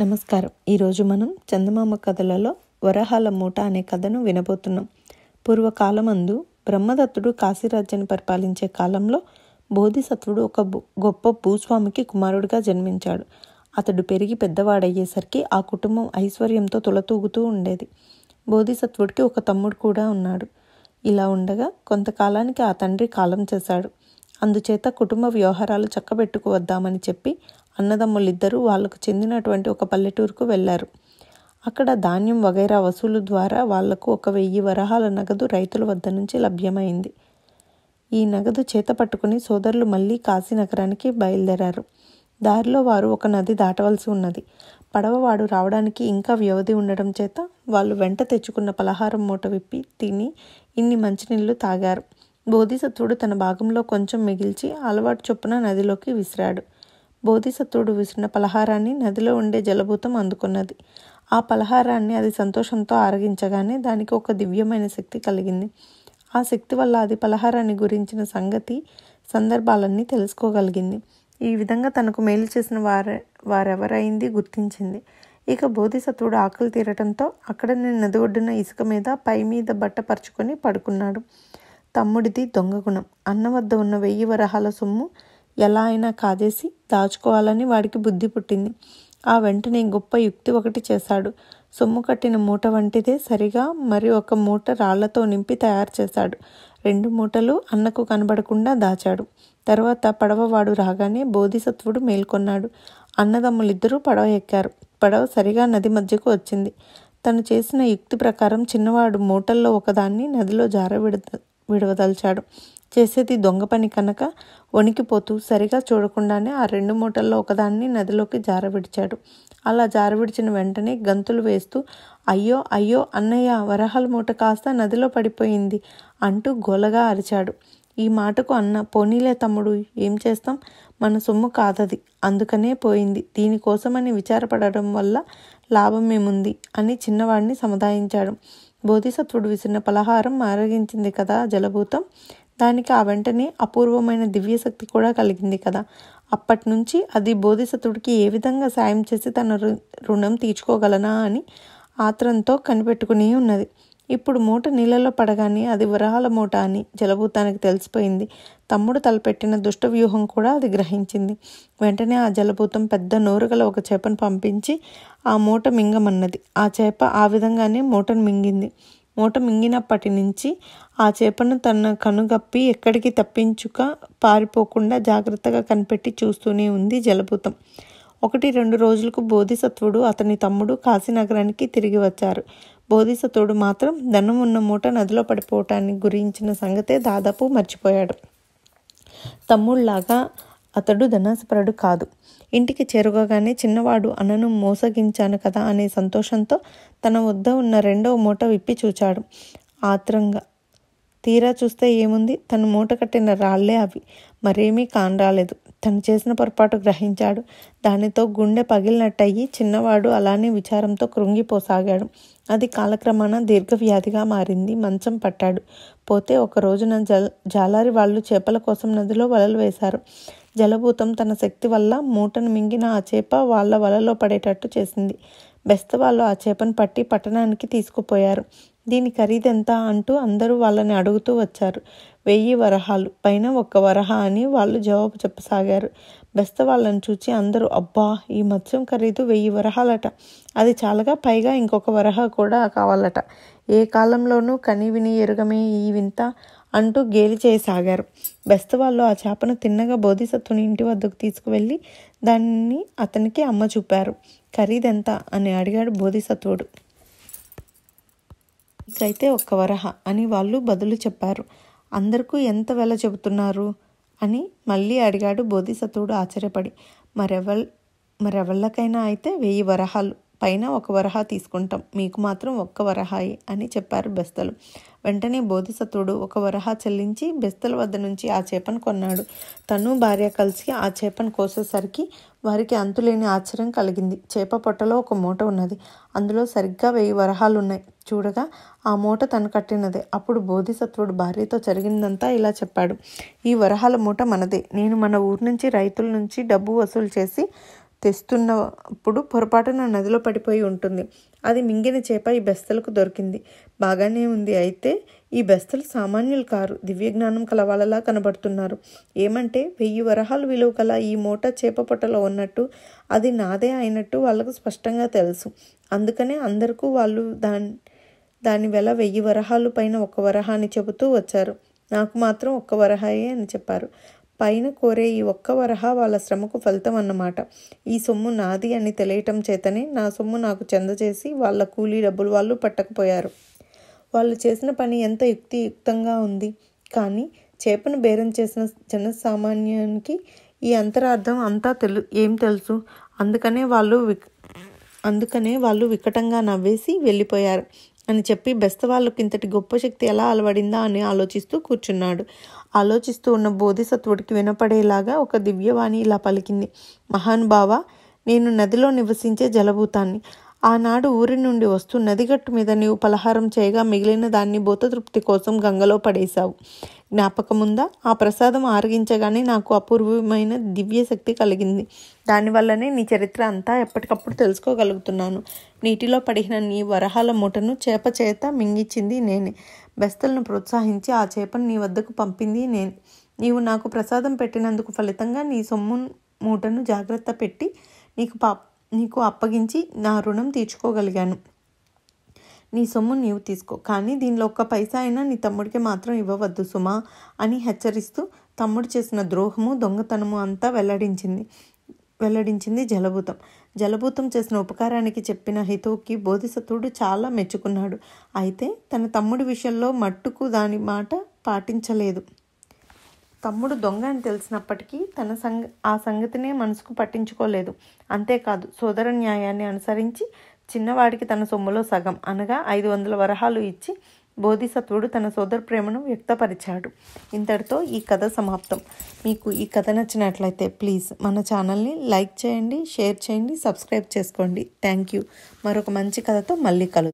నమస్కారం ఈరోజు మనం చందమామ కథలలో వరహాల మూట అనే కథను వినబోతున్నాం పూర్వకాలమందు బ్రహ్మదత్తుడు కాశీరాజ్యాన్ని పరిపాలించే కాలంలో బోధిసత్వుడు ఒక గొప్ప భూస్వామికి కుమారుడిగా జన్మించాడు అతడు పెరిగి పెద్దవాడయ్యేసరికి ఆ కుటుంబం ఐశ్వర్యంతో తులతూగుతూ ఉండేది బోధిసత్వుడికి ఒక తమ్ముడు కూడా ఉన్నాడు ఇలా ఉండగా కొంతకాలానికి ఆ తండ్రి కాలం చేశాడు అందుచేత కుటుంబ వ్యవహారాలు చక్కబెట్టుకు వద్దామని చెప్పి అన్నదమ్ములిద్దరూ వాళ్లకు చెందినటువంటి ఒక పల్లెటూరుకు వెళ్లారు అక్కడ ధాన్యం వగైరా వసూలు ద్వారా వాళ్లకు ఒక వెయ్యి వరహాల నగదు రైతుల వద్ద నుంచి లభ్యమైంది ఈ నగదు చేత పట్టుకుని సోదరులు మళ్ళీ కాశీ నగరానికి బయలుదేరారు దారిలో వారు ఒక నది దాటవలసి ఉన్నది పడవవాడు రావడానికి ఇంకా వ్యవధి ఉండడం చేత వాళ్ళు వెంట తెచ్చుకున్న పలహారం మూట విప్పి తిని ఇన్ని మంచినీళ్లు తాగారు బోధిసత్వుడు తన భాగంలో కొంచెం మిగిల్చి అలవాటు చొప్పున నదిలోకి విసిరాడు బోధిసత్వుడు విసిరిన పలహారాన్ని నదిలో ఉండే జలభూతం అందుకున్నది ఆ పలహారాన్ని అది సంతోషంతో ఆరగించగానే దానికి ఒక దివ్యమైన శక్తి కలిగింది ఆ శక్తి వల్ల అది పలహారాన్ని గురించిన సంగతి సందర్భాలన్నీ తెలుసుకోగలిగింది ఈ విధంగా తనకు మేలు చేసిన వార వారెవరైంది గుర్తించింది ఇక బోధిసత్వుడు ఆకలి తీరటంతో అక్కడ నేను నది ఒడ్డున ఇసుక మీద పై మీద బట్ట పరుచుకొని పడుకున్నాడు తమ్ముడిది దొంగగుణం అన్న వద్ద ఉన్న వెయ్యి వరహాల సొమ్ము ఎలా అయినా కాదేసి దాచుకోవాలని వాడికి బుద్ధి పుట్టింది ఆ వెంటనే గొప్ప యుక్తి ఒకటి చేశాడు సొమ్ము కట్టిన మూట వంటిదే సరిగా మరి ఒక మూట రాళ్లతో నింపి తయారు చేశాడు రెండు మూటలు అన్నకు కనబడకుండా దాచాడు తర్వాత పడవవాడు రాగానే బోధిసత్వుడు మేల్కొన్నాడు అన్నదమ్ములిద్దరూ పడవ ఎక్కారు పడవ సరిగా నది మధ్యకు వచ్చింది తను చేసిన యుక్తి ప్రకారం చిన్నవాడు మూటల్లో ఒకదాన్ని నదిలో జార విడద విడవదల్చాడు చేసేది దొంగ పని కనుక వణికిపోతూ సరిగా చూడకుండానే ఆ రెండు మూటల్లో ఒకదాన్ని నదిలోకి జారవిడిచాడు అలా జారవిడిచిన వెంటనే గంతులు వేస్తూ అయ్యో అయ్యో అన్నయ్య వరహల మూట కాస్త నదిలో పడిపోయింది అంటూ గోలగా అరిచాడు ఈ మాటకు అన్న పోనీలే తమ్ముడు ఏం చేస్తాం మన సొమ్ము కాదది అందుకనే పోయింది దీనికోసమని విచారపడడం వల్ల లాభం ఏముంది అని చిన్నవాడిని సముదాయించాడు బోధిసత్వుడు విసిరిన పలహారం ఆరగించింది కదా జలభూతం దానికి ఆ వెంటనే అపూర్వమైన దివ్యశక్తి కూడా కలిగింది కదా అప్పటి నుంచి అది బోధిసత్వుడికి ఏ విధంగా సాయం చేసి తన రుణం తీర్చుకోగలనా అని ఆత్రంతో కనిపెట్టుకుని ఉన్నది ఇప్పుడు మూట నీళ్ళలో పడగానే అది వరహాల మూట అని జలభూతానికి తెలిసిపోయింది తమ్ముడు తలపెట్టిన దుష్ట వ్యూహం కూడా అది గ్రహించింది వెంటనే ఆ జలభూతం పెద్ద నోరుగల ఒక చేపను పంపించి ఆ మూట మింగమన్నది ఆ చేప ఆ విధంగానే మూటను మింగింది మూట మింగినప్పటి నుంచి ఆ చేపను తన కనుగప్పి ఎక్కడికి తప్పించుక పారిపోకుండా జాగ్రత్తగా కనిపెట్టి చూస్తూనే ఉంది జలభూతం ఒకటి రెండు రోజులకు బోధిసత్వుడు అతని తమ్ముడు కాశీనగరానికి తిరిగి వచ్చారు బోధిసత్వుడు మాత్రం ధనం ఉన్న మూట నదిలో పడిపోవటానికి గురించిన సంగతే దాదాపు మర్చిపోయాడు తమ్ముళ్లాగా అతడు ధనాసపరుడు కాదు ఇంటికి చేరుకోగానే చిన్నవాడు అన్నను మోసగించాను కదా అనే సంతోషంతో తన వద్ద ఉన్న రెండవ మూట విప్పి చూచాడు ఆత్రంగా తీరా చూస్తే ఏముంది తను మూట కట్టిన రాళ్లే అవి మరేమీ కానరాలేదు తను చేసిన పొరపాటు గ్రహించాడు దానితో గుండె పగిలినట్టయి చిన్నవాడు అలానే విచారంతో కృంగిపోసాగాడు అది కాలక్రమాన దీర్ఘవ్యాధిగా మారింది మంచం పట్టాడు పోతే ఒక రోజున జల్ జాలారి వాళ్ళు చేపల కోసం నదిలో వలలు వేశారు జలభూతం తన శక్తి వల్ల మూటను మింగిన ఆ చేప వాళ్ళ వలలో పడేటట్టు చేసింది బెస్త వాళ్ళు ఆ చేపను పట్టి పట్టణానికి తీసుకుపోయారు దీని ఖరీదెంత అంటూ అందరూ వాళ్ళని అడుగుతూ వచ్చారు వెయ్యి వరహాలు పైన ఒక్క వరహ అని వాళ్ళు జవాబు చెప్పసాగారు బెస్త వాళ్ళని చూచి అందరూ అబ్బా ఈ మత్స్యం ఖరీదు వెయ్యి వరహాలట అది చాలగా పైగా ఇంకొక వరహ కూడా కావాలట ఏ కాలంలోనూ కనివిని ఎరుగమే ఈ వింత అంటూ గేలి చేయసాగారు బెస్తవాళ్ళు ఆ చేపను తిన్నగా బోధిసత్తుని ఇంటి వద్దకు తీసుకువెళ్ళి దాన్ని అతనికి అమ్మ చూపారు ఖరీదెంత అని అడిగాడు బోధిసత్వుడు ఇకైతే ఒక్క వరహ అని వాళ్ళు బదులు చెప్పారు అందరికీ ఎంత వెల చెబుతున్నారు అని మళ్ళీ అడిగాడు బోధిసత్వుడు ఆశ్చర్యపడి మరెవ మరెవళ్ళకైనా అయితే వెయ్యి వరహాలు పైన ఒక వరహ తీసుకుంటాం మీకు మాత్రం ఒక్క వరహాయి అని చెప్పారు బెస్తలు వెంటనే బోధిసత్వుడు ఒక వరహ చెల్లించి బెస్తల వద్ద నుంచి ఆ చేపను కొన్నాడు తను భార్య కలిసి ఆ చేపను కోసేసరికి వారికి అంతులేని ఆశ్చర్యం కలిగింది చేప పొట్టలో ఒక మూట ఉన్నది అందులో సరిగ్గా వెయ్యి వరహాలు ఉన్నాయి చూడగా ఆ మూట తను కట్టినదే అప్పుడు బోధిసత్వుడు భార్యతో జరిగిందంతా ఇలా చెప్పాడు ఈ వరహాల మూట మనదే నేను మన ఊరు నుంచి రైతుల నుంచి డబ్బు వసూలు చేసి తెస్తున్నప్పుడు పొరపాటున నదిలో పడిపోయి ఉంటుంది అది మింగిన చేప ఈ బెస్తలకు దొరికింది బాగానే ఉంది అయితే ఈ బెస్తలు సామాన్యులు కారు దివ్యజ్ఞానం కలవాలలా కనబడుతున్నారు ఏమంటే వెయ్యి వరహాలు విలువ కల ఈ మూట చేప పొట్టలో ఉన్నట్టు అది నాదే అయినట్టు వాళ్ళకు స్పష్టంగా తెలుసు అందుకనే అందరికీ వాళ్ళు దాని దానివల్ల వెయ్యి వరహాలు పైన ఒక అని చెబుతూ వచ్చారు నాకు మాత్రం ఒక్క వరహాయే అని చెప్పారు పైన కోరే ఈ ఒక్క వరహ వాళ్ళ శ్రమకు ఫలితం అన్నమాట ఈ సొమ్ము నాది అని తెలియటం చేతనే నా సొమ్ము నాకు చెందచేసి వాళ్ళ కూలీ డబ్బులు వాళ్ళు పట్టకపోయారు వాళ్ళు చేసిన పని ఎంత యుక్తియుక్తంగా ఉంది కానీ చేపను బేరం చేసిన జనసామాన్యానికి ఈ అంతరార్థం అంతా తెలు ఏం తెలుసు అందుకనే వాళ్ళు అందుకనే వాళ్ళు వికటంగా నవ్వేసి వెళ్ళిపోయారు అని చెప్పి బెస్తవాళ్ళకి ఇంతటి గొప్ప శక్తి ఎలా అలవడిందా అని ఆలోచిస్తూ కూర్చున్నాడు ఆలోచిస్తూ ఉన్న బోధిసత్వుడికి వినపడేలాగా ఒక దివ్యవాణి ఇలా పలికింది మహానుభావ నేను నదిలో నివసించే జలభూతాన్ని ఆనాడు ఊరి నుండి వస్తూ నదిగట్టు మీద నీవు పలహారం చేయగా మిగిలిన దాన్ని భూతతృప్తి కోసం గంగలో పడేశావు జ్ఞాపకముందా ఆ ప్రసాదం ఆరగించగానే నాకు అపూర్వమైన దివ్య శక్తి కలిగింది దానివల్లనే నీ చరిత్ర అంతా ఎప్పటికప్పుడు తెలుసుకోగలుగుతున్నాను నీటిలో పడిన నీ వరహాల మూటను చేప చేత మింగించింది నేనే బెస్తలను ప్రోత్సహించి ఆ చేపను నీ వద్దకు పంపింది నేను నీవు నాకు ప్రసాదం పెట్టినందుకు ఫలితంగా నీ సొమ్ము మూటను జాగ్రత్త పెట్టి నీకు పాప నీకు అప్పగించి నా రుణం తీర్చుకోగలిగాను నీ సొమ్ము నీవు తీసుకో కానీ దీనిలో ఒక్క పైసా అయినా నీ తమ్ముడికి మాత్రం ఇవ్వవద్దు సుమా అని హెచ్చరిస్తూ తమ్ముడు చేసిన ద్రోహము దొంగతనము అంతా వెల్లడించింది వెల్లడించింది జలభూతం జలభూతం చేసిన ఉపకారానికి చెప్పిన హితవుకి బోధిసత్వుడు చాలా మెచ్చుకున్నాడు అయితే తన తమ్ముడి విషయంలో మట్టుకు దాని మాట పాటించలేదు తమ్ముడు దొంగ అని తెలిసినప్పటికీ తన సంగ ఆ సంగతినే మనసుకు పట్టించుకోలేదు అంతేకాదు సోదర న్యాయాన్ని అనుసరించి చిన్నవాడికి తన సొమ్ములో సగం అనగా ఐదు వందల వరహాలు ఇచ్చి బోధిసత్వుడు తన సోదర ప్రేమను వ్యక్తపరిచాడు ఇంతటితో ఈ కథ సమాప్తం మీకు ఈ కథ నచ్చినట్లయితే ప్లీజ్ మన ఛానల్ని లైక్ చేయండి షేర్ చేయండి సబ్స్క్రైబ్ చేసుకోండి థ్యాంక్ యూ మరొక మంచి కథతో మళ్ళీ కలు